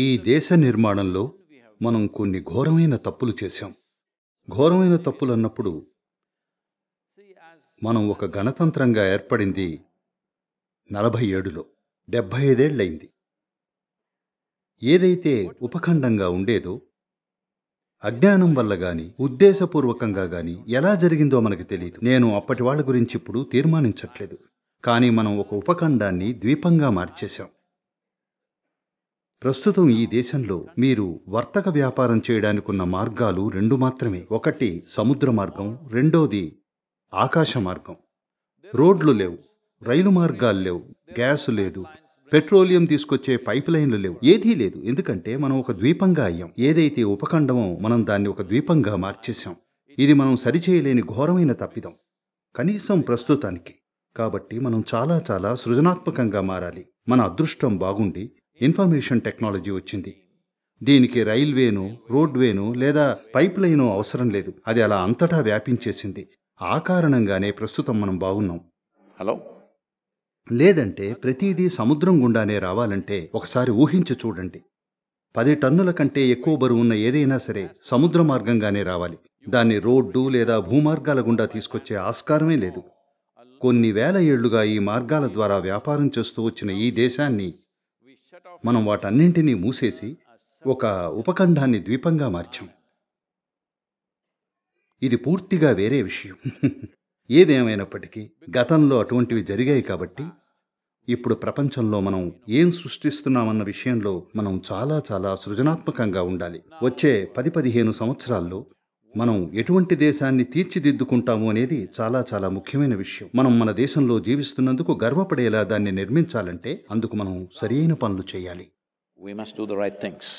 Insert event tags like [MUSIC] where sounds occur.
ఈ దేశ నిర్మాణంలో మనం కొన్ని ఘోరమైన తప్పులు చేశాం ఘోరమైన తప్పులు అన్నప్పుడు మనం ఒక గణతంత్రంగా ఏర్పడింది నలభై ఏడులో డెబ్భై ఐదేళ్లైంది ఏదైతే ఉపఖండంగా ఉండేదో అజ్ఞానం వల్ల గాని ఉద్దేశపూర్వకంగా గాని ఎలా జరిగిందో మనకు తెలియదు నేను అప్పటి వాళ్ళ గురించి ఇప్పుడు తీర్మానించట్లేదు కానీ మనం ఒక ఉపఖండాన్ని ద్వీపంగా మార్చేశాం ప్రస్తుతం ఈ దేశంలో మీరు వర్తక వ్యాపారం చేయడానికున్న మార్గాలు రెండు మాత్రమే ఒకటి సముద్ర మార్గం రెండోది ఆకాశ మార్గం రోడ్లు లేవు రైలు మార్గాలు లేవు గ్యాస్ లేదు పెట్రోలియం తీసుకొచ్చే పైప్ లైన్లు లేవు ఏదీ లేదు ఎందుకంటే మనం ఒక ద్వీపంగా అయ్యాం ఏదైతే ఉపఖండమో మనం దాన్ని ఒక ద్వీపంగా మార్చేశాం ఇది మనం సరిచేయలేని ఘోరమైన తప్పిదం కనీసం ప్రస్తుతానికి కాబట్టి మనం చాలా చాలా సృజనాత్మకంగా మారాలి మన అదృష్టం బాగుండి ఇన్ఫర్మేషన్ టెక్నాలజీ వచ్చింది దీనికి రైల్వేను రోడ్వేను లేదా పైప్ లైను అవసరం లేదు అది అలా అంతటా వ్యాపించేసింది ఆ కారణంగానే ప్రస్తుతం మనం బాగున్నాం హలో లేదంటే ప్రతిదీ సముద్రం గుండానే రావాలంటే ఒకసారి ఊహించి చూడండి పది టన్నుల కంటే ఎక్కువ బరువున్న ఏదైనా సరే సముద్ర మార్గంగానే రావాలి దాన్ని రోడ్డు లేదా భూమార్గాల గుండా తీసుకొచ్చే ఆస్కారమే లేదు కొన్ని వేల ఏళ్లుగా ఈ మార్గాల ద్వారా వ్యాపారం చేస్తూ వచ్చిన ఈ దేశాన్ని మనం వాటన్నింటినీ మూసేసి ఒక ఉపఖండాన్ని ద్వీపంగా మార్చాం ఇది పూర్తిగా వేరే విషయం [LAUGHS] ఏదేమైనప్పటికీ గతంలో అటువంటివి జరిగాయి కాబట్టి ఇప్పుడు ప్రపంచంలో మనం ఏం సృష్టిస్తున్నామన్న విషయంలో మనం చాలా చాలా సృజనాత్మకంగా ఉండాలి వచ్చే పది పదిహేను సంవత్సరాల్లో మనం ఎటువంటి దేశాన్ని తీర్చిదిద్దుకుంటాము అనేది చాలా చాలా ముఖ్యమైన విషయం మనం మన దేశంలో జీవిస్తున్నందుకు గర్వపడేలా దాన్ని నిర్మించాలంటే అందుకు మనం సరైన పనులు చేయాలి we must do the right things